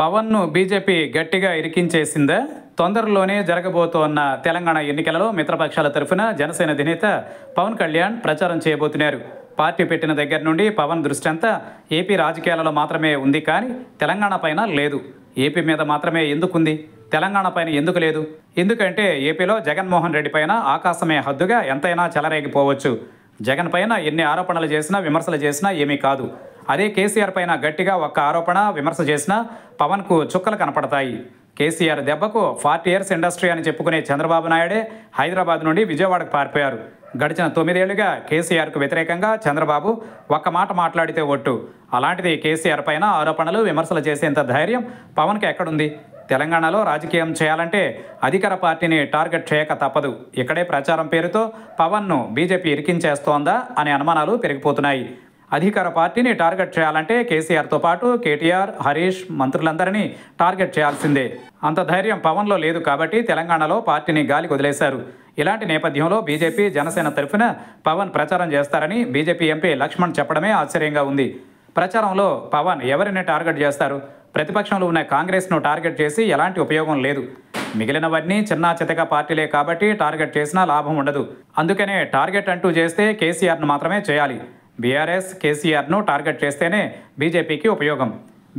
పవన్ను BJP గట్టిగా ఇరికించేసిందా తొందరలోనే జరగబోతోన్న తెలంగాణ ఎన్నికలలో మిత్రపక్షాల తరఫున జనసేన అధినేత పవన్ కళ్యాణ్ ప్రచారం చేయబోతున్నారు పార్టీ పెట్టిన దగ్గర నుండి పవన్ దృష్టి అంతా ఏపీ రాజకీయాలలో మాత్రమే ఉంది కానీ తెలంగాణ పైన లేదు ఏపీ మీద మాత్రమే ఎందుకుంది తెలంగాణ పైన ఎందుకు లేదు ఎందుకంటే ఏపీలో జగన్మోహన్ రెడ్డి పైన ఆకాశమే హద్దుగా ఎంతైనా చెలరేగిపోవచ్చు జగన్ పైన ఎన్ని ఆరోపణలు చేసినా విమర్శలు చేసినా ఏమీ కాదు అదే కేసీఆర్ పైన గట్టిగా ఒక్క ఆరోపణ విమర్శ చేసిన పవన్కు చుక్కలు కనపడతాయి కేసీఆర్ దెబ్బకు ఫార్టీ ఇయర్స్ ఇండస్ట్రీ అని చెప్పుకునే చంద్రబాబు నాయుడే హైదరాబాద్ నుండి విజయవాడకు పారిపోయారు గడిచిన తొమ్మిదేళ్లుగా కేసీఆర్కు వ్యతిరేకంగా చంద్రబాబు ఒక్క మాట మాట్లాడితే ఒట్టు అలాంటిది కేసీఆర్ పైన ఆరోపణలు విమర్శలు చేసేంత ధైర్యం పవన్కి ఎక్కడుంది తెలంగాణలో రాజకీయం చేయాలంటే అధికార పార్టీని టార్గెట్ చేయక తప్పదు ఇక్కడే ప్రచారం పేరుతో పవన్ను బీజేపీ ఇరికించేస్తోందా అనే అనుమానాలు పెరిగిపోతున్నాయి అధికార పార్టీని టార్గెట్ చేయాలంటే కేసీఆర్తో పాటు కేటీఆర్ హరీష్ మంత్రులందరినీ టార్గెట్ చేయాల్సిందే అంత ధైర్యం పవన్లో లేదు కాబట్టి తెలంగాణలో పార్టీని గాలికి వదిలేశారు ఇలాంటి నేపథ్యంలో బీజేపీ జనసేన తరఫున పవన్ ప్రచారం చేస్తారని బీజేపీ ఎంపీ లక్ష్మణ్ చెప్పడమే ఆశ్చర్యంగా ఉంది ప్రచారంలో పవన్ ఎవరిని టార్గెట్ చేస్తారు ప్రతిపక్షంలో ఉన్న కాంగ్రెస్ను టార్గెట్ చేసి ఎలాంటి ఉపయోగం లేదు మిగిలినవన్నీ చిన్నా చితక పార్టీలే కాబట్టి టార్గెట్ చేసినా లాభం ఉండదు అందుకనే టార్గెట్ అంటూ చేస్తే కేసీఆర్ను మాత్రమే చేయాలి బీఆర్ఎస్ కేసీఆర్ను టార్గెట్ చేస్తేనే బీజేపీకి ఉపయోగం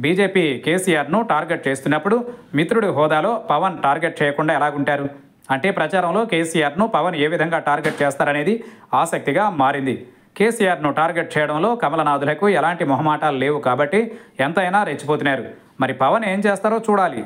బీజేపీ కేసీఆర్ను టార్గెట్ చేస్తున్నప్పుడు మిత్రుడి హోదాలో పవన్ టార్గెట్ చేయకుండా ఎలాగుంటారు అంటే ప్రచారంలో కేసీఆర్ను పవన్ ఏ విధంగా టార్గెట్ చేస్తారనేది ఆసక్తిగా మారింది కేసీఆర్ను టార్గెట్ చేయడంలో కమలనాథులకు ఎలాంటి మొహమాటాలు లేవు కాబట్టి ఎంతైనా రెచ్చిపోతున్నారు మరి పవన్ ఏం చేస్తారో చూడాలి